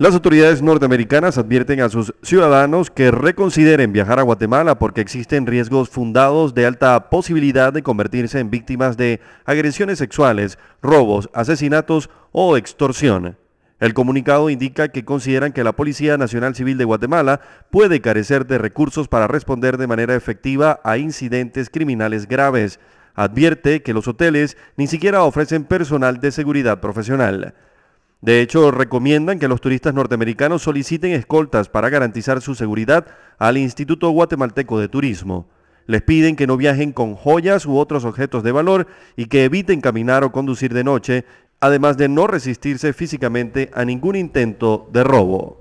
Las autoridades norteamericanas advierten a sus ciudadanos que reconsideren viajar a Guatemala porque existen riesgos fundados de alta posibilidad de convertirse en víctimas de agresiones sexuales, robos, asesinatos o extorsión. El comunicado indica que consideran que la Policía Nacional Civil de Guatemala puede carecer de recursos para responder de manera efectiva a incidentes criminales graves. Advierte que los hoteles ni siquiera ofrecen personal de seguridad profesional. De hecho, recomiendan que los turistas norteamericanos soliciten escoltas para garantizar su seguridad al Instituto Guatemalteco de Turismo. Les piden que no viajen con joyas u otros objetos de valor y que eviten caminar o conducir de noche, además de no resistirse físicamente a ningún intento de robo.